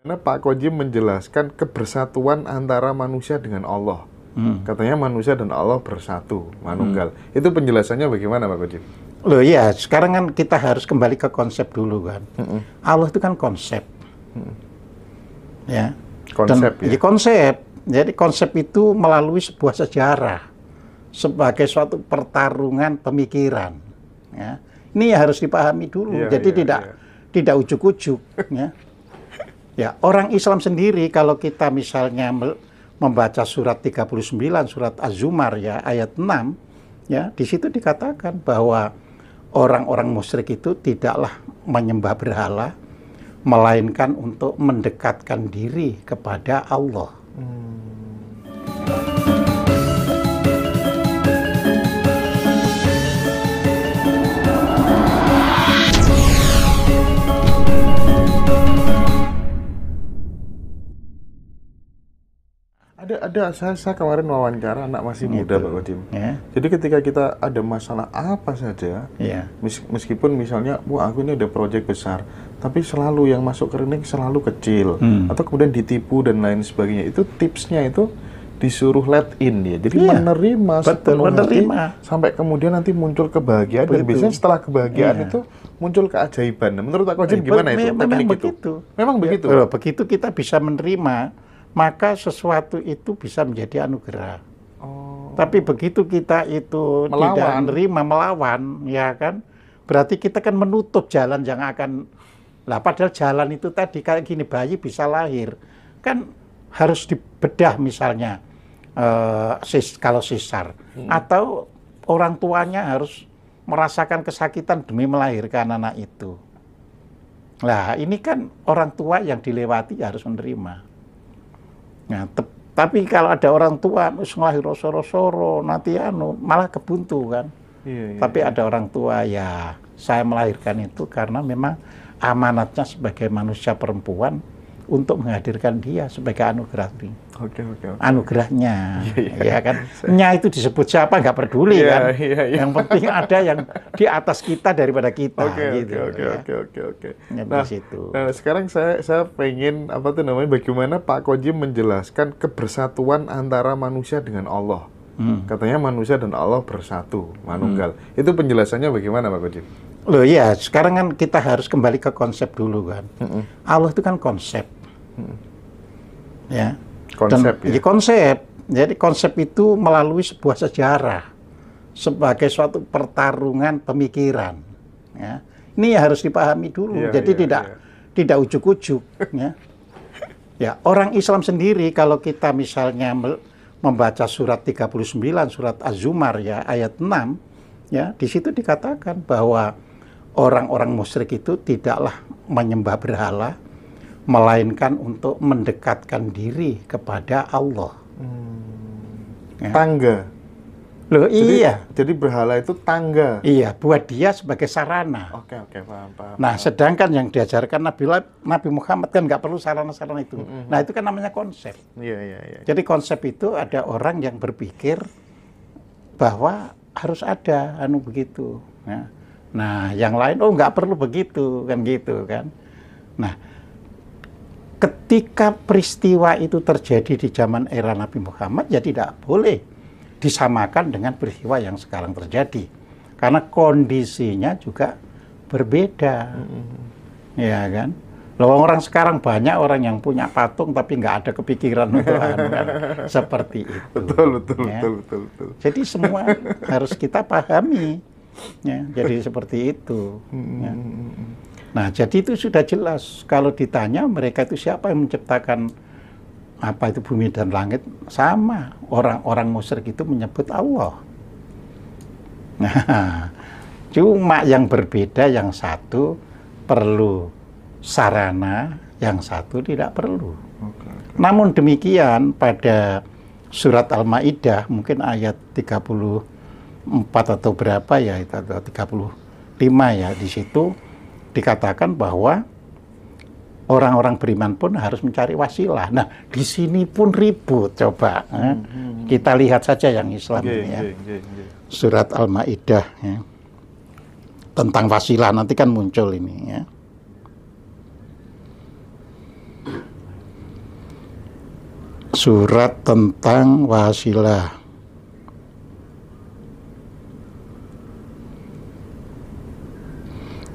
Karena Pak Koji menjelaskan kebersatuan antara manusia dengan Allah. Hmm. Katanya manusia dan Allah bersatu, manunggal. Hmm. Itu penjelasannya bagaimana Pak Koji? Loh ya, sekarang kan kita harus kembali ke konsep dulu kan. Hmm. Allah itu kan konsep. Hmm. Ya. Konsep dan, ya? ya. konsep. Jadi konsep itu melalui sebuah sejarah sebagai suatu pertarungan pemikiran. Ya. Ini harus dipahami dulu. Ya, Jadi ya, tidak ya. tidak ujuk-ujuk. ya Ya, orang Islam sendiri kalau kita misalnya membaca surat 39, surat Az-Zumar ya, ayat 6, ya, di situ dikatakan bahwa orang-orang musyrik itu tidaklah menyembah berhala, melainkan untuk mendekatkan diri kepada Allah. Hmm. ada. Saya, saya kemarin wawancara anak masih gitu. muda Pak Kodim. Yeah. Jadi ketika kita ada masalah apa saja, yeah. mes, meskipun misalnya, bu aku ini ada proyek besar, tapi selalu yang masuk ke rekening selalu kecil, hmm. atau kemudian ditipu dan lain sebagainya. Itu tipsnya itu disuruh let in ya. Jadi yeah. menerima Betul, menerima. hati sampai kemudian nanti muncul kebahagiaan Betul. dan biasanya setelah kebahagiaan yeah. itu muncul keajaiban. Menurut Pak Kojim gimana itu? Memang begitu. Memang ya. begitu. begitu kita bisa menerima maka sesuatu itu bisa menjadi anugerah. Oh. Tapi begitu kita itu melawan. tidak menerima melawan, ya kan, berarti kita kan menutup jalan yang akan. Lah padahal jalan itu tadi kayak gini bayi bisa lahir, kan harus dibedah misalnya uh, sis, kalau sisar hmm. atau orang tuanya harus merasakan kesakitan demi melahirkan anak itu. Nah, ini kan orang tua yang dilewati harus menerima te- Tapi kalau ada orang tua, ngelahir soro-soro, nanti anu, malah kebuntu kan. Iya, iya, Tapi iya. ada orang tua, ya saya melahirkan itu karena memang amanatnya sebagai manusia perempuan, untuk menghadirkan dia sebagai anugerah Oke, oke, oke. Anugerahnya. Yeah, yeah. Ya kan. Nya itu disebut siapa nggak peduli yeah, kan. Yeah, yeah. Yang penting ada yang di atas kita daripada kita Oke, Oke, gitu, ya. oke, oke, oke. Nah, situ. nah, sekarang saya saya pengen apa tuh namanya bagaimana Pak Kojim menjelaskan kebersatuan antara manusia dengan Allah. Hmm. Katanya manusia dan Allah bersatu, manunggal. Hmm. Itu penjelasannya bagaimana Pak Kojim? Loh ya, sekarang kan kita harus kembali ke konsep dulu kan. Mm -mm. Allah itu kan konsep. Hmm. Ya. Konsep Dan, ya. Jadi konsep. Jadi konsep itu melalui sebuah sejarah sebagai suatu pertarungan pemikiran. Ya. Ini harus dipahami dulu. Yeah, jadi yeah, tidak yeah. tidak ujuk-ujuk. ya. ya orang Islam sendiri kalau kita misalnya membaca surat 39 surat Az-Zumar ya ayat 6 ya di situ dikatakan bahwa orang-orang musyrik itu tidaklah menyembah berhala melainkan untuk mendekatkan diri kepada Allah. Hmm. Ya. Tangga. Loh, jadi, iya. Jadi berhala itu tangga. Iya, buat dia sebagai sarana. Oke, oke, paham, paham. Nah, sedangkan yang diajarkan Nabi Nabi Muhammad kan nggak perlu sarana-sarana itu. Mm -hmm. Nah, itu kan namanya konsep. Iya, iya, iya. Jadi konsep itu ada orang yang berpikir bahwa harus ada anu begitu. Ya. Nah, yang lain oh nggak perlu begitu kan gitu kan. Nah, ketika peristiwa itu terjadi di zaman era Nabi Muhammad ya tidak boleh disamakan dengan peristiwa yang sekarang terjadi karena kondisinya juga berbeda mm-hmm. ya kan Loh, orang sekarang banyak orang yang punya patung tapi nggak ada kepikiran untuk anu kan? seperti itu. Betul betul, ya. betul betul betul. Jadi semua harus kita pahami. Ya, jadi seperti itu. Hmm. Ya. Mm-hmm. Nah, jadi itu sudah jelas. Kalau ditanya mereka itu siapa yang menciptakan apa itu bumi dan langit, sama. Orang-orang musyrik itu menyebut Allah. Nah, cuma yang berbeda yang satu perlu sarana, yang satu tidak perlu. Okay, okay. Namun demikian pada surat Al-Maidah mungkin ayat 34 atau berapa ya atau 35 ya di situ dikatakan bahwa orang-orang beriman pun harus mencari wasilah. Nah, di sini pun ribut coba. Eh. Hmm, hmm, Kita hmm. lihat saja yang Islam okay, ini ya. Yeah, yeah, Surat Al-Maidah ya. Tentang wasilah nanti kan muncul ini ya. Surat tentang wasilah.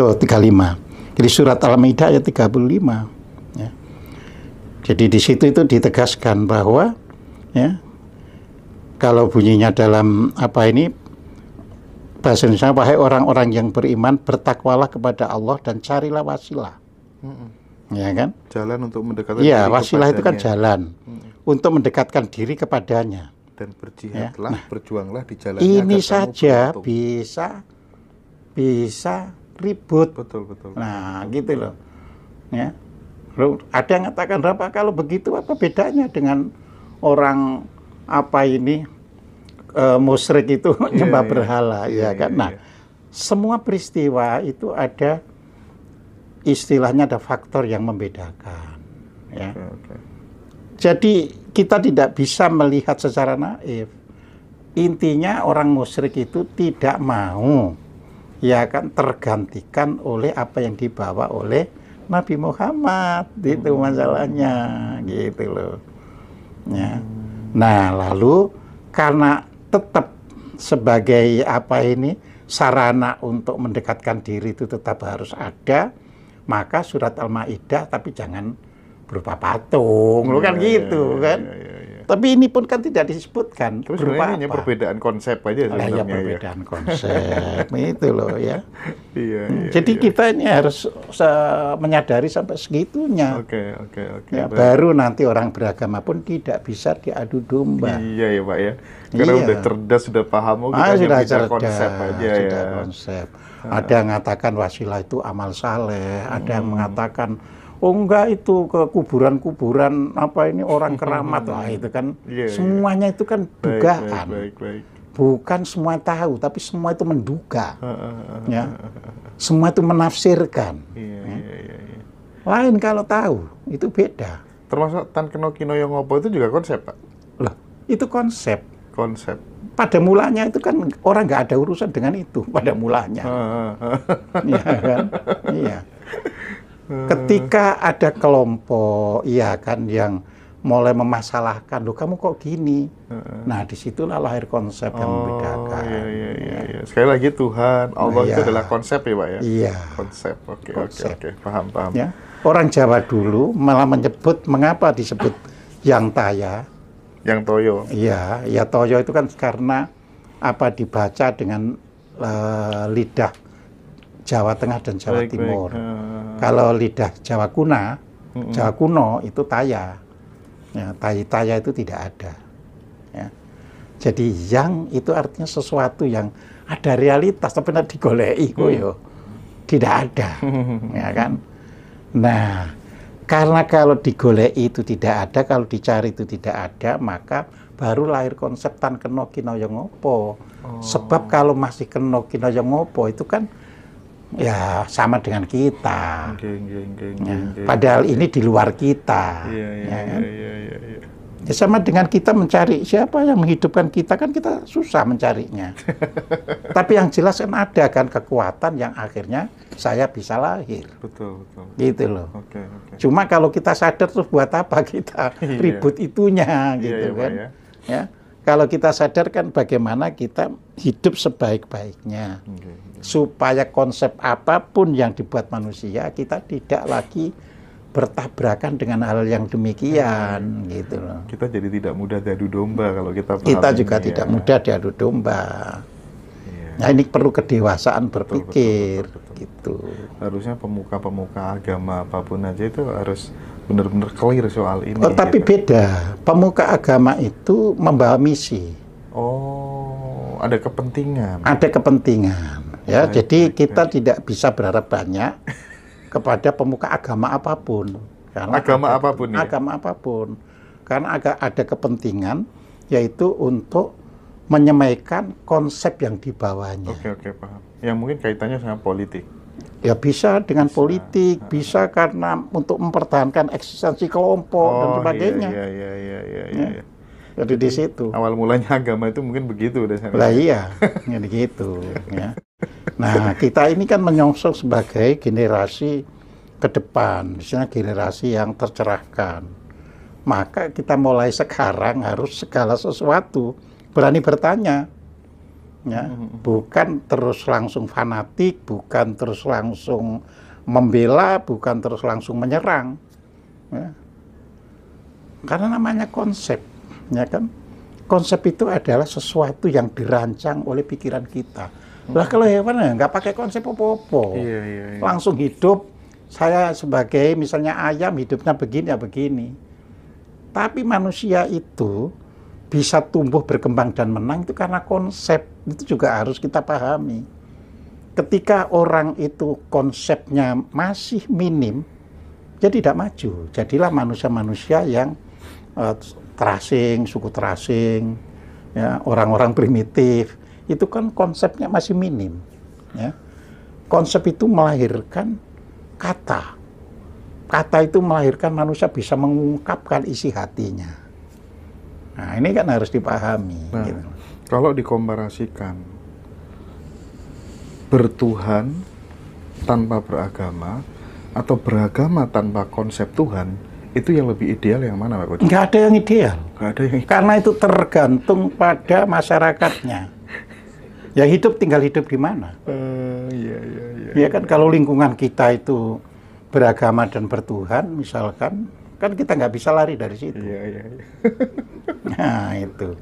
Betul, 35. Jadi surat Al-Maidah ayat 35. Ya. Jadi di situ itu ditegaskan bahwa ya kalau bunyinya dalam apa ini bahasa Indonesia wahai orang-orang yang beriman bertakwalah kepada Allah dan carilah wasilah. Hmm. Ya kan? Jalan untuk mendekatkan Iya, wasilah itu kan jalan hmm. untuk mendekatkan diri kepadanya dan berjihadlah, ya. nah, berjuanglah di jalan ini saja bisa bisa ribut. Betul, betul. Nah, gitu loh. Ya. Lu ada yang mengatakan "Apa kalau begitu apa bedanya dengan orang apa ini e, musyrik itu yeah, nyembah yeah, berhala yeah, ya kan?" Iya, nah, iya. semua peristiwa itu ada istilahnya ada faktor yang membedakan, ya. Okay, okay. Jadi kita tidak bisa melihat secara naif. Intinya orang musyrik itu tidak mau ya akan tergantikan oleh apa yang dibawa oleh Nabi Muhammad itu hmm. masalahnya gitu loh ya hmm. nah lalu karena tetap sebagai apa ini sarana untuk mendekatkan diri itu tetap harus ada maka surat al-maidah tapi jangan berupa patung lo kan iya, gitu iya, kan iya, tapi ini pun kan tidak disebutkan. Tapi berupa hanya apa. perbedaan konsep aja iya, sebenarnya. Ya, perbedaan ya. konsep itu loh ya. iya, hmm, iya, Jadi iya. kita ini harus menyadari sampai segitunya. Oke oke oke. Ya, baru nanti orang beragama pun tidak bisa diadu domba. Iya ya pak ya. Karena iya. udah cerdas sudah paham oh kita ah, sudah cerdas, konsep aja sudah ya. Konsep. Ah. Ada yang mengatakan wasilah itu amal saleh, ada yang hmm. mengatakan Oh enggak itu ke kuburan-kuburan apa ini orang keramat lah itu kan. Yeah, iya. Semuanya yeah. itu kan dugaan. Baik, baik, baik, baik. Bukan semua tahu, tapi semua itu menduga. ya. Semua itu menafsirkan. Yeah, ya. yeah, yeah, yeah. Lain kalau tahu, itu beda. Termasuk Tan Keno Kino ngopo itu juga konsep, Pak? Loh, itu konsep. Konsep pada mulanya itu kan orang nggak ada urusan dengan itu pada mulanya. Iya kan? Iya. Ketika ada kelompok, iya kan yang mulai memasalahkan, loh kamu kok gini? Hmm. Nah disitulah lahir konsep oh, yang membedakan. Iya, iya, ya. iya, iya, Sekali lagi Tuhan, Allah iya. itu adalah konsep ya Pak ya? Iya. Konsep, oke, oke, oke. Paham, paham. Ya. Orang Jawa dulu malah menyebut, mengapa disebut yang taya? Yang toyo. Iya, ya toyo itu kan karena apa dibaca dengan uh, lidah Jawa Tengah dan Jawa baik, Timur. Baik. Ah. Kalau lidah Jawa kuna, mm -hmm. Jawa kuno itu taya. Ya, tai taya itu tidak ada. Ya. Jadi yang itu artinya sesuatu yang ada realitas tapi tidak digolei mm. Hmm. Tidak ada. ya kan? Nah, karena kalau digolei itu tidak ada, kalau dicari itu tidak ada, maka baru lahir konsep tan keno Oh. Sebab kalau masih keno kino itu kan ya sama dengan kita. Okay, okay, okay, ya. okay, Padahal ini di luar kita. Yeah, yeah, ya, iya, kan? yeah, yeah, yeah, Ya sama dengan kita mencari siapa yang menghidupkan kita kan kita susah mencarinya. Tapi yang jelas kan ada kan kekuatan yang akhirnya saya bisa lahir. Betul betul. Gitu loh. Okay, okay. Cuma kalau kita sadar terus buat apa kita iya. ribut itunya iya, gitu iya, kan. ya, ya. Kalau kita sadarkan bagaimana kita hidup sebaik-baiknya. Supaya konsep apapun yang dibuat manusia kita tidak lagi bertabrakan dengan hal yang demikian gitu loh. Kita jadi tidak mudah diadu domba kalau kita Kita juga ya. tidak mudah diadu domba. Iya. Nah, ini perlu kedewasaan berpikir betul, betul, betul, betul. gitu. Harusnya pemuka-pemuka agama apapun aja itu harus benar-benar clear soal ini. Oh, tapi gitu. beda. Pemuka agama itu membawa misi. Oh, ada kepentingan. Ada kepentingan. Ya, baik, jadi baik, kita baik. tidak bisa berharap banyak kepada pemuka agama apapun. Karena agama ada, apapun. Ya? Agama ya? apapun. Karena agak ada kepentingan yaitu untuk menyemaikan konsep yang dibawanya. Oke, oke, paham. Yang mungkin kaitannya sama politik. Ya bisa dengan bisa. politik, nah. bisa karena untuk mempertahankan eksistensi kelompok oh, dan iya, sebagainya. Iya, iya, iya, iya, ya. iya, ya. Jadi, Jadi di situ. Awal mulanya agama itu mungkin begitu Lah iya, jadi ya gitu. Ya. Nah kita ini kan menyongsong sebagai generasi ke depan, misalnya generasi yang tercerahkan. Maka kita mulai sekarang harus segala sesuatu berani bertanya ya. Hmm, hmm, hmm. bukan terus langsung fanatik, bukan terus langsung membela, bukan terus langsung menyerang, ya. karena namanya konsep, ya kan? Konsep itu adalah sesuatu yang dirancang oleh pikiran kita. Lah kalau hewan ya nggak pakai konsep popo, iya, iya, iya. langsung hidup. Saya sebagai misalnya ayam hidupnya begini ya begini. Tapi manusia itu bisa tumbuh berkembang dan menang itu karena konsep itu juga harus kita pahami ketika orang itu konsepnya masih minim jadi tidak maju jadilah manusia-manusia yang uh, terasing suku terasing ya orang-orang primitif itu kan konsepnya masih minim ya konsep itu melahirkan kata kata itu melahirkan manusia bisa mengungkapkan isi hatinya Nah ini kan harus dipahami. Nah, gitu. Kalau dikomparasikan bertuhan tanpa beragama atau beragama tanpa konsep Tuhan itu yang lebih ideal yang mana Pak Enggak Nggak ada yang ideal. Nggak ada yang ideal. Karena itu tergantung pada masyarakatnya. ya hidup tinggal hidup di mana? Uh, iya, iya, iya, ya kan kalau lingkungan kita itu beragama dan bertuhan misalkan Kan kita nggak bisa lari dari situ. Iya, iya, iya. Nah, itu.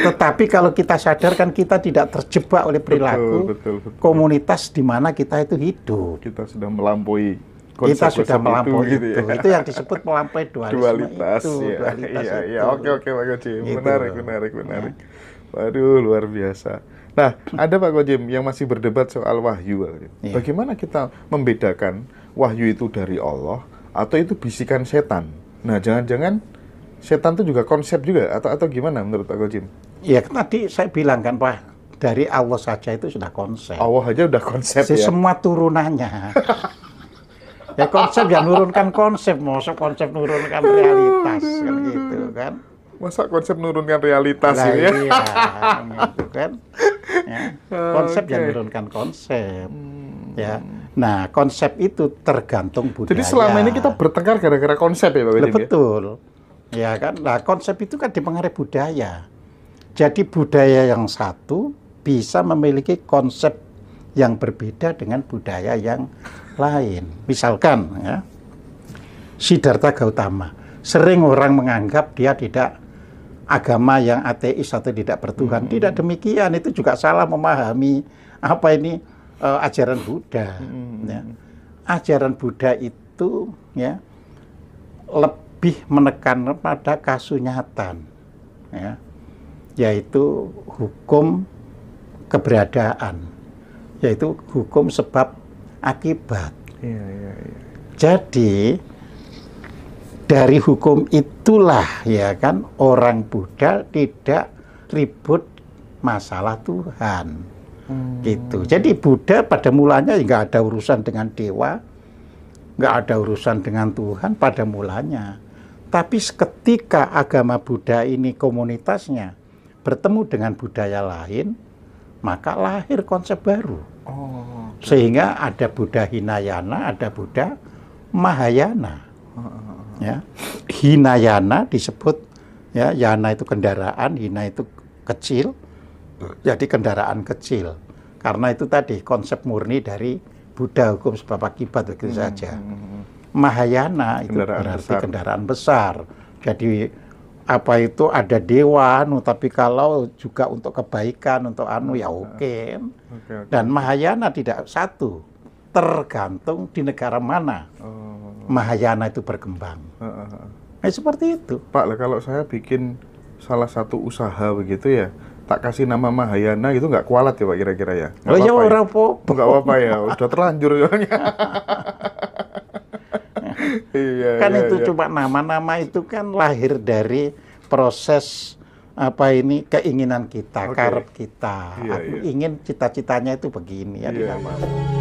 Tetapi kalau kita sadar kan kita tidak terjebak oleh perilaku betul, betul, betul. komunitas di mana kita itu hidup. Kita sudah melampaui kita sudah melampaui gitu itu, itu. Gitu ya. itu yang disebut melampaui dualisme dualitas, itu, ya. dualitas iya, itu. iya. oke oke Pak Gojim, gitu. menarik menarik menarik. Ya. Waduh luar biasa. Nah ada Pak Gojim yang masih berdebat soal wahyu. Ya. Bagaimana kita membedakan wahyu itu dari Allah atau itu bisikan setan. Nah, jangan-jangan setan itu juga konsep juga atau atau gimana menurut Pak Gojim? Ya, tadi saya bilang kan Pak, dari Allah saja itu sudah konsep. Allah aja sudah konsep si ya. Semua turunannya. ya konsep yang nurunkan konsep, masa konsep nurunkan realitas kan gitu kan. Masa konsep nurunkan realitas nah, ya? Iya, kan gitu kan. Ya. Konsep ya, okay. yang nurunkan konsep. Hmm. Ya Nah, konsep itu tergantung budaya. Jadi selama ini kita bertengkar gara-gara konsep ya, Pak Betul. Ya? Betul. Ya kan? Nah, konsep itu kan dipengaruhi budaya. Jadi budaya yang satu bisa memiliki konsep yang berbeda dengan budaya yang lain. Misalkan ya, Siddhartha Gautama. Sering orang menganggap dia tidak agama yang ateis atau tidak bertuhan. Hmm. Tidak demikian, itu juga salah memahami apa ini uh, ajaran Buddha. Hmm. Ya. Ajaran Buddha itu ya lebih menekan pada kasunyatan, ya, yaitu hukum keberadaan, yaitu hukum sebab akibat. Ya, ya, ya. Jadi dari hukum itulah ya kan orang Buddha tidak ribut masalah Tuhan. Hmm. Gitu. Jadi Buddha pada mulanya nggak ada urusan dengan dewa, nggak ada urusan dengan Tuhan pada mulanya. Tapi ketika agama Buddha ini komunitasnya bertemu dengan budaya lain, maka lahir konsep baru. Oh, okay. Gitu. Sehingga ada Buddha Hinayana, ada Buddha Mahayana. ya. Hinayana disebut ya, yana itu kendaraan, hina itu kecil, jadi kendaraan kecil. Karena itu tadi konsep murni dari Buddha hukum sebab akibat begitu hmm. saja. Hmm, hmm. Mahayana itu kendaraan berarti besar. kendaraan besar. Jadi apa itu ada dewa anu, tapi kalau juga untuk kebaikan untuk anu ya ah, ah. oke. Okay. Okay, okay. Dan Mahayana tidak satu. Tergantung di negara mana. Oh. Mahayana itu berkembang. Uh, uh, uh. Eh, seperti itu. Pak, kalau saya bikin salah satu usaha begitu ya, tak kasih nama Mahayana itu nggak kualat ya Pak kira-kira ya? Nggak oh ya orang ya. pop. Nggak apa-apa ya, udah terlanjur soalnya. iya, kan iya, itu iya. cuma nama-nama itu kan lahir dari proses apa ini keinginan kita, okay. karep kita. Iya, iya. ingin cita-citanya itu begini ya iya, di Iya.